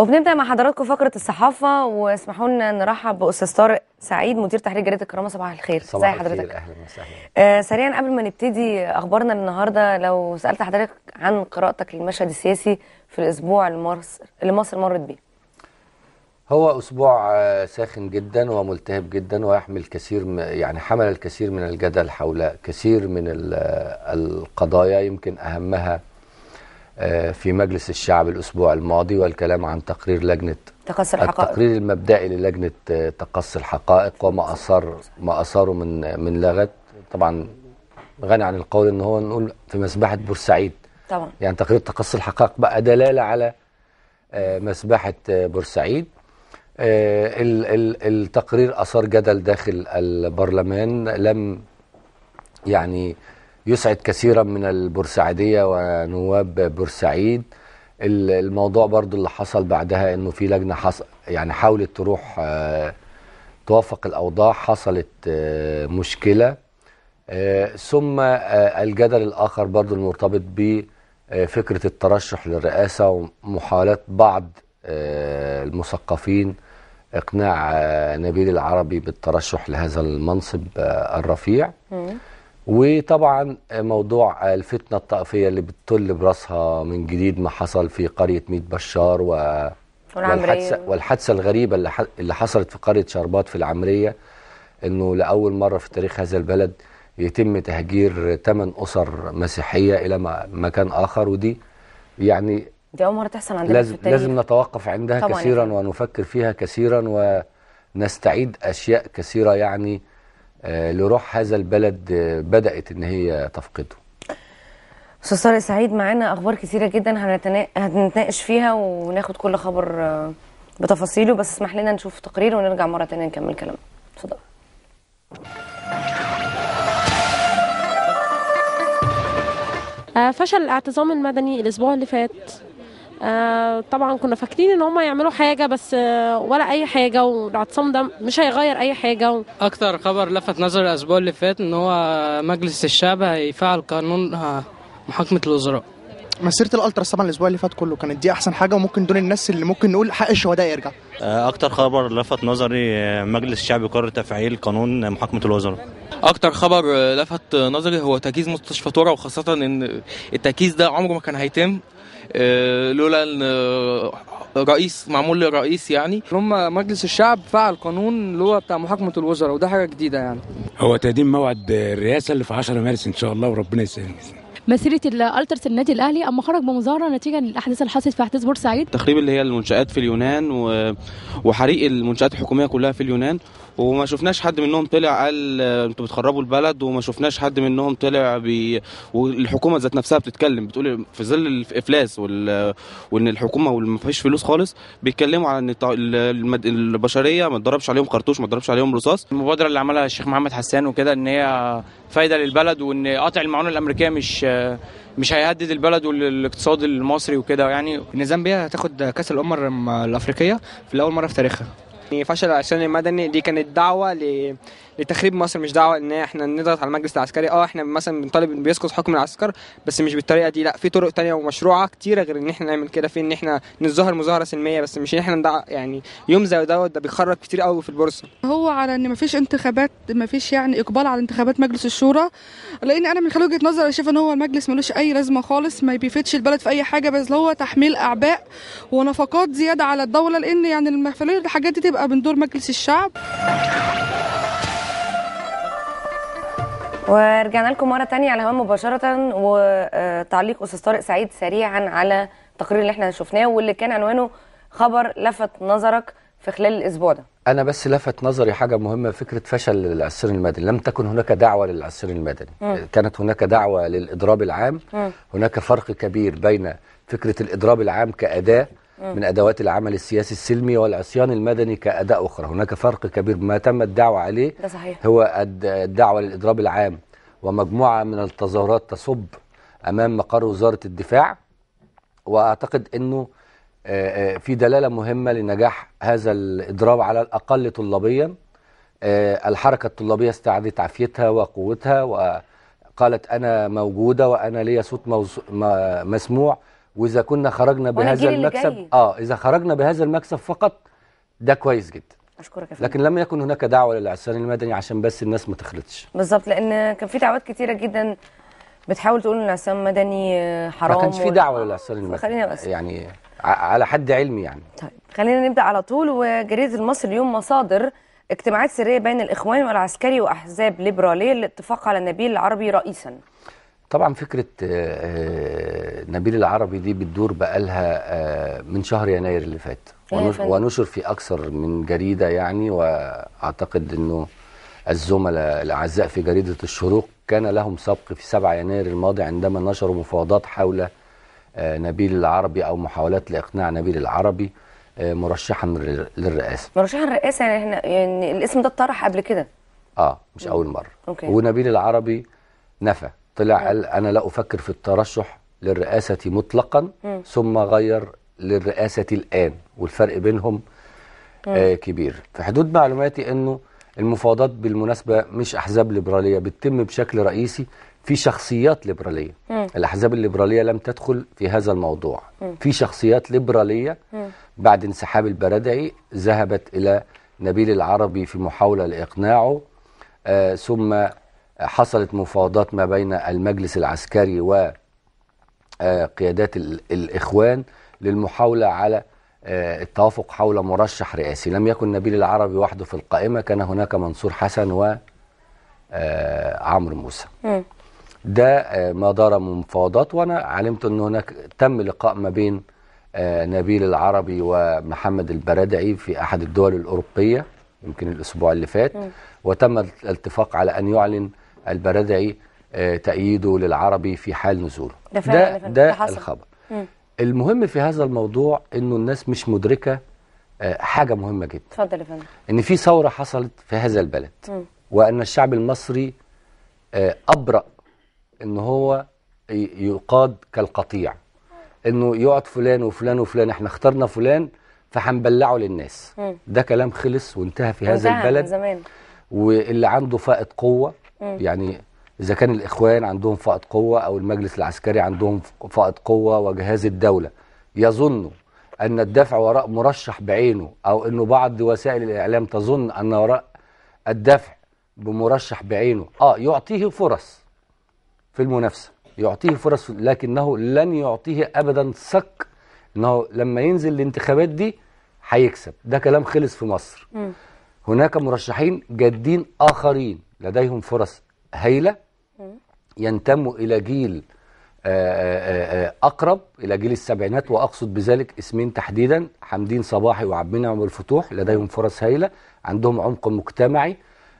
وبنبدا مع حضراتكم فقره الصحافه واسمحوا لنا نرحب باستاذ طارق سعيد مدير تحرير جريده الكرامه صباح الخير ازي حضرتك اهلا وسهلا آه سريعا قبل ما نبتدي اخبارنا النهارده لو سالت حضرتك عن قراءتك للمشهد السياسي في الاسبوع المرس... اللي مصر مرت بيه هو اسبوع آه، ساخن جدا وملتهب جدا ويحمل كثير يعني حمل الكثير من الجدل حول كثير من آه، القضايا يمكن اهمها آه، في مجلس الشعب الأسبوع الماضي والكلام عن تقرير لجنة تقصي الحقائق التقرير المبدئي للجنة آه، تقصي الحقائق وما أثار ما أثاره من من لغط طبعا غني عن القول ان هو نقول في مسبحة بورسعيد طبعا يعني تقرير تقصي الحقائق بقى دلالة على آه، مسبحة بورسعيد التقرير أثار جدل داخل البرلمان لم يعني يسعد كثيرا من البورسعيديه ونواب بورسعيد الموضوع برضو اللي حصل بعدها انه في لجنه حص... يعني حاولت تروح آه، توافق الاوضاع حصلت آه، مشكله آه، ثم الجدل الاخر برضو المرتبط بفكره الترشح للرئاسه ومحاولات بعض المثقفين اقناع نبيل العربي بالترشح لهذا المنصب الرفيع وطبعا موضوع الفتنة الطائفية اللي بتطل براسها من جديد ما حصل في قرية ميت بشار و والحادثة, والحادثة الغريبة اللي, حصلت في قرية شربات في العمرية انه لأول مرة في تاريخ هذا البلد يتم تهجير ثمان أسر مسيحية إلى مكان آخر ودي يعني دي أول مرة تحصل عندنا لازم, في التاريخ. لازم نتوقف عندها كثيرا يعني. ونفكر فيها كثيرا ونستعيد أشياء كثيرة يعني آه، لروح هذا البلد آه، بدأت إن هي تفقده أستاذ طارق سعيد معانا أخبار كثيرة جدا هنتناقش فيها وناخد كل خبر آه، بتفاصيله بس اسمح لنا نشوف تقرير ونرجع مرة تانية نكمل كلام اتفضل فشل الاعتصام المدني الأسبوع اللي فات آه، طبعا كنا فاكرين ان هم يعملوا حاجه بس آه، ولا اي حاجه والاعتصام ده مش هيغير اي حاجه و... اكتر خبر لفت نظر الاسبوع اللي فات ان هو مجلس الشعب هيفعل قانون آه، محاكمه الوزراء مسيره الالتراس طبعا الاسبوع اللي فات كله كانت دي احسن حاجه وممكن دول الناس اللي ممكن نقول حق الشهداء يرجع اكتر خبر لفت نظري مجلس الشعب قرر تفعيل قانون محاكمه الوزراء اكتر خبر لفت نظري هو تجهيز مستشفى طورة وخاصه ان التجهيز ده عمره ما كان هيتم آه، لولا ان آه، رئيس معمول للرئيس يعني هم مجلس الشعب فعل قانون اللي هو بتاع محاكمه الوزراء وده حاجه جديده يعني هو تقديم موعد الرئاسه اللي في 10 مارس ان شاء الله وربنا يسهل مسيرة الالترس النادي الاهلي اما خرج بمظاهره نتيجه للاحداث اللي حصلت في احداث بورسعيد تخريب اللي هي المنشات في اليونان و... وحريق المنشات الحكوميه كلها في اليونان وما شفناش حد منهم طلع قال انتوا بتخربوا البلد وما شفناش حد منهم طلع بي والحكومه ذات نفسها بتتكلم بتقول في ظل الافلاس وال... وان الحكومه وما فيش فلوس خالص بيتكلموا على ان المد... البشريه ما تضربش عليهم خرطوش ما تضربش عليهم رصاص المبادره اللي عملها الشيخ محمد حسان وكده ان هي فايده للبلد وان قطع المعونه الامريكيه مش مش هيهدد البلد والاقتصاد المصري وكده يعني بيها هتاخد كاس الامم الافريقيه في اول مره في تاريخها يعني فشل العصيان المدني دي كانت دعوه ل... لتخريب مصر مش دعوه ان احنا نضغط على المجلس العسكري اه احنا مثلا بنطالب بيسقط حكم العسكر بس مش بالطريقه دي لا في طرق تانية ومشروعه كتيره غير ان احنا نعمل كده في ان احنا نظهر مظاهره سلميه بس مش ان احنا يعني يوم زي دوت ده بيخرج كتير قوي في البورصه هو على ان مفيش انتخابات مفيش يعني اقبال على انتخابات مجلس الشورى لان انا من خلال وجهه نظري شايف ان هو المجلس ملوش اي لازمه خالص ما بيفيدش البلد في اي حاجه بس هو تحميل اعباء ونفقات زياده على الدوله لان يعني المفروض الحاجات دي تبقى بنبقى بندور مجلس الشعب ورجعنا لكم مرة تانية على الهواء مباشرة وتعليق أستاذ طارق سعيد سريعا على التقرير اللي احنا شفناه واللي كان عنوانه خبر لفت نظرك في خلال الأسبوع ده أنا بس لفت نظري حاجة مهمة فكرة فشل العسكري المدني لم تكن هناك دعوة للعسير المدني م. كانت هناك دعوة للإضراب العام م. هناك فرق كبير بين فكرة الإضراب العام كأداة من ادوات العمل السياسي السلمي والعصيان المدني كاداء اخرى هناك فرق كبير ما تم الدعوه عليه ده صحيح. هو الدعوه للاضراب العام ومجموعه من التظاهرات تصب امام مقر وزاره الدفاع واعتقد انه آه، آه، في دلاله مهمه لنجاح هذا الاضراب على الاقل طلابيا آه، الحركه الطلابيه استعادت عافيتها وقوتها وقالت انا موجوده وانا ليا صوت مسموع واذا كنا خرجنا بهذا المكسب اه اذا خرجنا بهذا المكسب فقط ده كويس جدا اشكرك يا فندم لكن لم يكن هناك دعوه للعصيان المدني عشان بس الناس ما تخلطش بالظبط لان كان في دعوات كتيره جدا بتحاول تقول ان العصيان المدني حرام ما كانش في دعوه للعصيان المدني بس يعني على حد علمي يعني طيب خلينا نبدا على طول وجريده المصري اليوم مصادر اجتماعات سريه بين الاخوان والعسكري واحزاب ليبراليه للاتفاق على نبيل العربي رئيسا طبعا فكره آه، آه، نبيل العربي دي بتدور بقالها آه، من شهر يناير اللي فات ونشر في اكثر من جريده يعني واعتقد انه الزملاء الاعزاء في جريده الشروق كان لهم سبق في 7 يناير الماضي عندما نشروا مفاوضات حول نبيل العربي او محاولات لاقناع نبيل العربي مرشحا للرئاسه مرشحا للرئاسه يعني احنا يعني الاسم ده اتطرح قبل كده اه مش اول مره أوكي. ونبيل العربي نفى طلع قال انا لا افكر في الترشح للرئاسه مطلقا م. ثم غير للرئاسه الان والفرق بينهم آه كبير في حدود معلوماتي انه المفاوضات بالمناسبه مش احزاب ليبراليه بتتم بشكل رئيسي في شخصيات ليبراليه م. الاحزاب الليبراليه لم تدخل في هذا الموضوع م. في شخصيات ليبراليه م. بعد انسحاب البرادعي ذهبت الى نبيل العربي في محاوله لاقناعه آه ثم حصلت مفاوضات ما بين المجلس العسكري وقيادات آه، الإخوان للمحاولة على آه، التوافق حول مرشح رئاسي لم يكن نبيل العربي وحده في القائمة كان هناك منصور حسن و آه، عمرو موسى م. ده ما دار من مفاوضات وانا علمت ان هناك تم لقاء ما بين نبيل العربي ومحمد البرادعي في احد الدول الاوروبيه يمكن الاسبوع اللي فات م. وتم الاتفاق على ان يعلن البرادعي آه، تأييده للعربي في حال نزوله ده, ده, ده الخبر مم. المهم في هذا الموضوع انه الناس مش مدركه آه، حاجه مهمه جدا اتفضل يا فندم ان في ثوره حصلت في هذا البلد مم. وان الشعب المصري آه، ابرأ ان هو يقاد كالقطيع انه يقعد فلان وفلان وفلان احنا اخترنا فلان فهنبلعه للناس مم. ده كلام خلص وانتهى في هذا البلد زمان. واللي عنده فائض قوه يعني إذا كان الإخوان عندهم فائض قوة أو المجلس العسكري عندهم فائض قوة وجهاز الدولة يظنوا أن الدفع وراء مرشح بعينه أو أنه بعض وسائل الإعلام تظن أن وراء الدفع بمرشح بعينه آه يعطيه فرص في المنافسة يعطيه فرص لكنه لن يعطيه أبدا ثق أنه لما ينزل الانتخابات دي هيكسب ده كلام خلص في مصر م. هناك مرشحين جادين آخرين لديهم فرص هائلة ينتموا إلى جيل آه، آه، آه، أقرب إلى جيل السبعينات وأقصد بذلك اسمين تحديدا حمدين صباحي وعبد المنعم الفتوح لديهم فرص هائلة عندهم عمق مجتمعي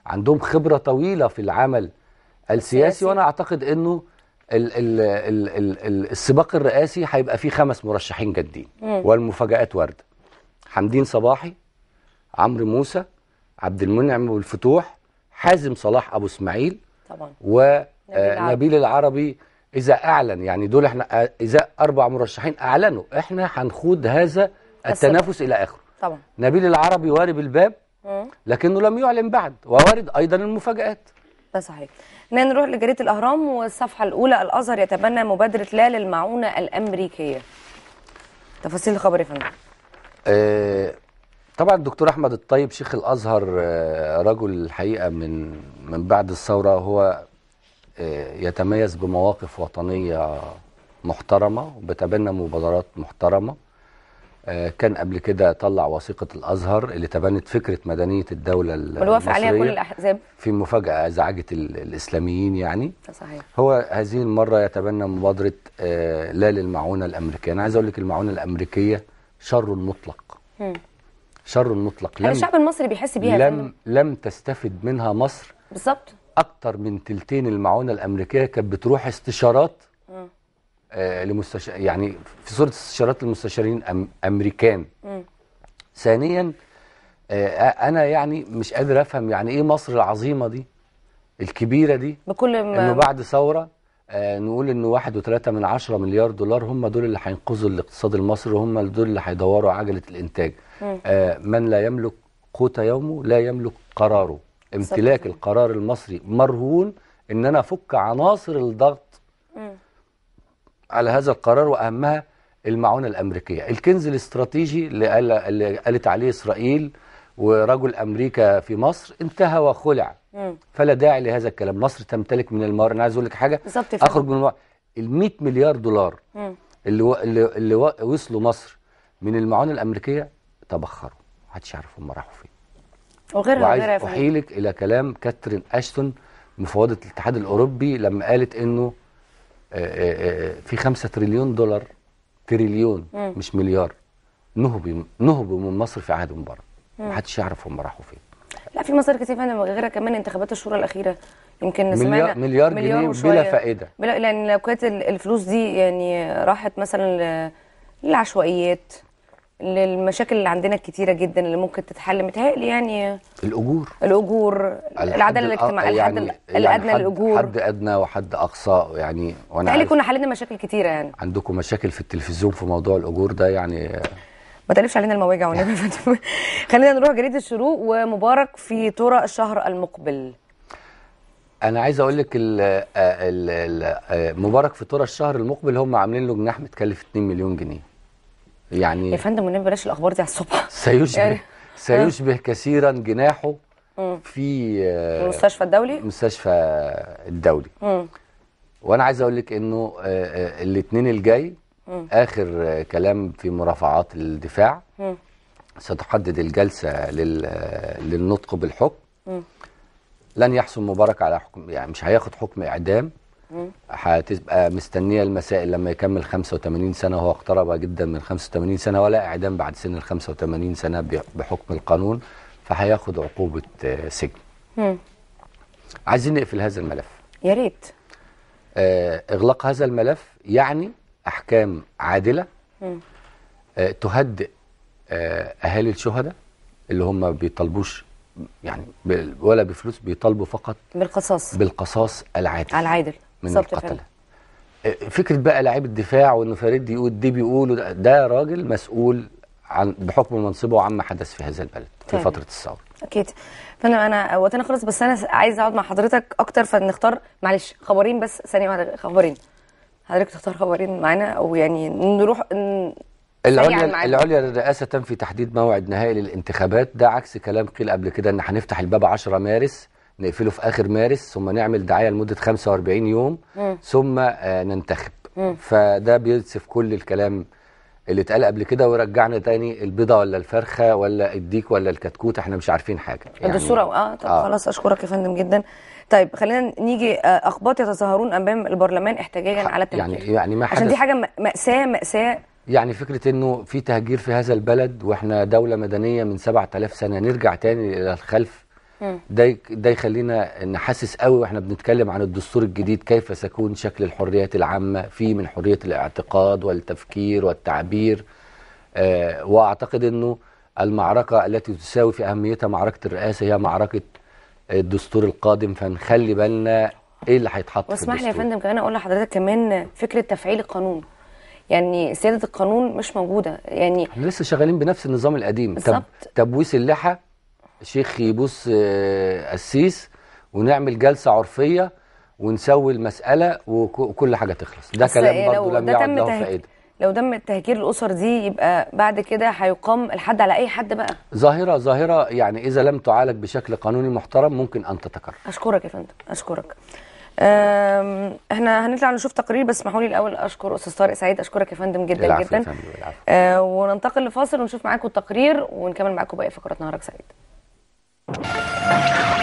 عندهم خبرة طويلة في العمل السياسي وأنا أعتقد أنه الـ الـ الـ الـ السباق الرئاسي هيبقى فيه خمس مرشحين جادين والمفاجآت واردة حمدين صباحي عمرو موسى عبد المنعم والفتوح حازم صلاح ابو اسماعيل طبعا ونبيل آه، العربي اذا اعلن يعني دول احنا آه، اذا اربع مرشحين اعلنوا احنا هنخوض هذا التنافس الى اخره طبعا نبيل العربي وارب الباب لكنه لم يعلن بعد ووارد ايضا المفاجات ده صحيح نروح لجريده الاهرام والصفحه الاولى الازهر يتبنى مبادره لا للمعونه الامريكيه تفاصيل الخبر يا فندم آه طبعا الدكتور احمد الطيب شيخ الازهر آه، رجل الحقيقه من من بعد الثوره هو آه، يتميز بمواقف وطنيه محترمه وبتبنى مبادرات محترمه آه، كان قبل كده طلع وثيقه الازهر اللي تبنت فكره مدنيه الدوله المصريه والوافق عليها كل الاحزاب في مفاجاه ازعجت الاسلاميين يعني صحيح هو هذه المره يتبنى مبادره لا للمعونه الامريكيه انا عايز اقول لك المعونه الامريكيه شر مطلق م. شر مطلق لم الشعب المصري بيحس بيها لم لم تستفد منها مصر بالظبط اكتر من تلتين المعونه الامريكيه كانت بتروح استشارات آه لمستش... يعني في صوره استشارات المستشارين أم... امريكان م. ثانيا آه انا يعني مش قادر افهم يعني ايه مصر العظيمه دي الكبيره دي بكل ما... انه بعد ثوره آه، نقول ان واحد وثلاثة من عشرة مليار دولار هم دول اللي هينقذوا الاقتصاد المصري وهم دول اللي هيدوروا عجلة الانتاج آه، من لا يملك قوت يومه لا يملك قراره امتلاك صحيح. القرار المصري مرهون ان انا افك عناصر الضغط على هذا القرار واهمها المعونه الامريكيه الكنز الاستراتيجي اللي, قال اللي قالت عليه اسرائيل ورجل امريكا في مصر انتهى وخلع فلا داعي لهذا الكلام مصر تمتلك من الموارد انا عايز اقول لك حاجه اخرج من ال 100 مليار دولار اللي و... اللي و... وصلوا مصر من المعونه الامريكيه تبخروا محدش يعرف هم راحوا فين وغير وغيرها وعايز احيلك الى كلام كاترين اشتون مفوضه الاتحاد الاوروبي لما قالت انه آه، آه، آه، في 5 تريليون دولار تريليون مم. مش مليار نهبوا نهبوا من مصر في عهد مبارك محدش يعرف هم راحوا فين لا في مصادر كتير فعلا غيرها كمان انتخابات الشورى الاخيره يمكن سمعنا مليار, مليار, مليار جنيه بلا فائده بلا لان لو كانت الفلوس دي يعني راحت مثلا للعشوائيات للمشاكل اللي عندنا الكتيره جدا اللي ممكن تتحل متهيألي يعني الاجور الاجور العداله الاجتماعيه يعني الحد يعني الادنى يعني للاجور حد ادنى وحد اقصى يعني وانا متهيألي كنا حلينا مشاكل كتيره يعني عندكم مشاكل في التلفزيون في موضوع الاجور ده يعني ما تقلبش علينا المواجع والنبي خلينا نروح جريده الشروق ومبارك في طرق الشهر المقبل انا عايز اقول لك آه، آه، مبارك في طرق الشهر المقبل هم عاملين له جناح متكلف 2 مليون جنيه يعني يا فندم والنبي بلاش الاخبار دي على الصبح سيشبه يعني آه. سيشبه كثيرا جناحه في المستشفى الدولي المستشفى الدولي وانا عايز اقول لك انه الاثنين الجاي اخر كلام في مرافعات الدفاع م. ستحدد الجلسه لل... للنطق بالحكم م. لن يحصل مبارك على حكم يعني مش هياخد حكم اعدام هتبقى مستنيه المسائل لما يكمل 85 سنه وهو اقترب جدا من 85 سنه ولا اعدام بعد سن ال 85 سنه بحكم القانون فهياخد عقوبه آه، سجن. مم. عايزين نقفل هذا الملف. يا ريت. آه، اغلاق هذا الملف يعني أحكام عادلة آه تهدئ آه أهالي الشهداء اللي هم بيطالبوش يعني ولا بفلوس بيطالبوا فقط بالقصاص بالقصاص العادل العادل من القتلة آه، فكرة بقى لعيب الدفاع وإنه فريد يقول دي بيقول ده راجل مسؤول عن بحكم منصبه عما حدث في هذا البلد في طيب. فترة الثورة أكيد فندم أنا وقتنا خلص بس أنا عايز أقعد مع حضرتك أكتر فنختار معلش خبرين بس ثانية واحدة خبرين حضرتك تختار خبرين معانا او يعني نروح ن... العليا العليا للرئاسه تنفي تحديد موعد نهائي للانتخابات ده عكس كلام قيل قبل كده ان هنفتح الباب 10 مارس نقفله في اخر مارس ثم نعمل دعايه لمده 45 يوم م. ثم آه ننتخب م. فده بينسف كل الكلام اللي اتقال قبل كده ورجعنا تاني البيضه ولا الفرخه ولا الديك ولا الكتكوت احنا مش عارفين حاجه يعني الصوره اه طب آه. خلاص اشكرك يا فندم جدا طيب خلينا نيجي آه، اخباط يتظاهرون امام البرلمان احتجاجا على التهجير يعني إيه، يعني ما عشان دي حاجه ماساه ماساه يعني فكرة انه في تهجير في هذا البلد واحنا دولة مدنية من 7000 سنة نرجع تاني الى الخلف ده ده يخلينا نحسس قوي واحنا بنتكلم عن الدستور الجديد كيف سيكون شكل الحريات العامه فيه من حريه الاعتقاد والتفكير والتعبير آه واعتقد انه المعركه التي تساوي في اهميتها معركه الرئاسه هي معركه الدستور القادم فنخلي بالنا ايه اللي هيتحط في واسمح لي يا فندم كمان اقول لحضرتك كمان فكره تفعيل القانون يعني سياده القانون مش موجوده يعني احنا لسه شغالين بنفس النظام القديم بالظبط طب تبويس اللحى شيخ يبص آه، قسيس ونعمل جلسه عرفيه ونسوي المساله وكل حاجه تخلص ده كلام إيه، برضه لم يعد له فائده لو تم تهجير الاسر دي يبقى بعد كده هيقام الحد على اي حد بقى ظاهره ظاهره يعني اذا لم تعالج بشكل قانوني محترم ممكن ان تتكرر اشكرك يا فندم اشكرك احنا هنطلع نشوف تقرير بس اسمحوا لي الاول اشكر استاذ طارق سعيد اشكرك يا فندم جدا جدا اه وننتقل لفاصل ونشوف معاكم التقرير ونكمل معاكم باقي فقرات نهارك سعيد you